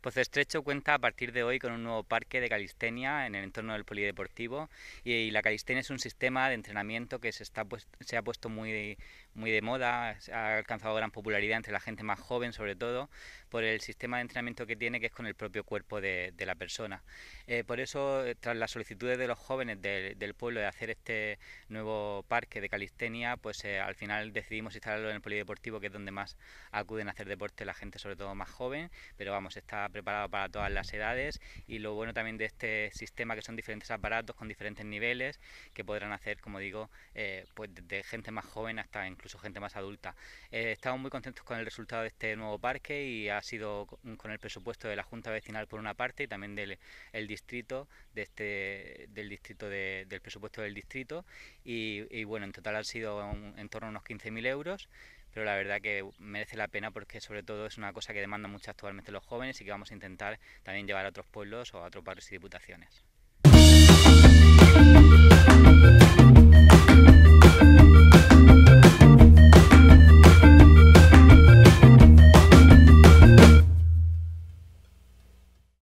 Pues Estrecho cuenta a partir de hoy con un nuevo parque de calistenia en el entorno del polideportivo y, la calistenia es un sistema de entrenamiento que se, está, pues, se ha puesto muy de, muy de moda, ha alcanzado gran popularidad entre la gente más joven sobre todo por el sistema de entrenamiento que tiene que es con el propio cuerpo de, la persona. Eh, por eso, eh, tras las solicitudes de los jóvenes del pueblo de hacer este nuevo parque de calistenia, pues eh, al final decidimos instalarlo en el polideportivo que es donde más acuden a hacer deporte la gente sobre todo más joven, pero vamos, está preparado para todas las edades y lo bueno también de este sistema que son diferentes aparatos con diferentes niveles que podrán hacer, como digo, eh, pues de gente más joven hasta incluso gente más adulta. Eh, estamos muy contentos con el resultado de este nuevo parque y ha sido con el presupuesto de la Junta Vecinal por una parte y también del el distrito, de este, del distrito del presupuesto del distrito y, bueno, en total han sido en torno a unos 15.000 euros pero la verdad que merece la pena porque sobre todo es una cosa que demandan mucho actualmente los jóvenes y que vamos a intentar también llevar a otros pueblos o a otros barrios y diputaciones.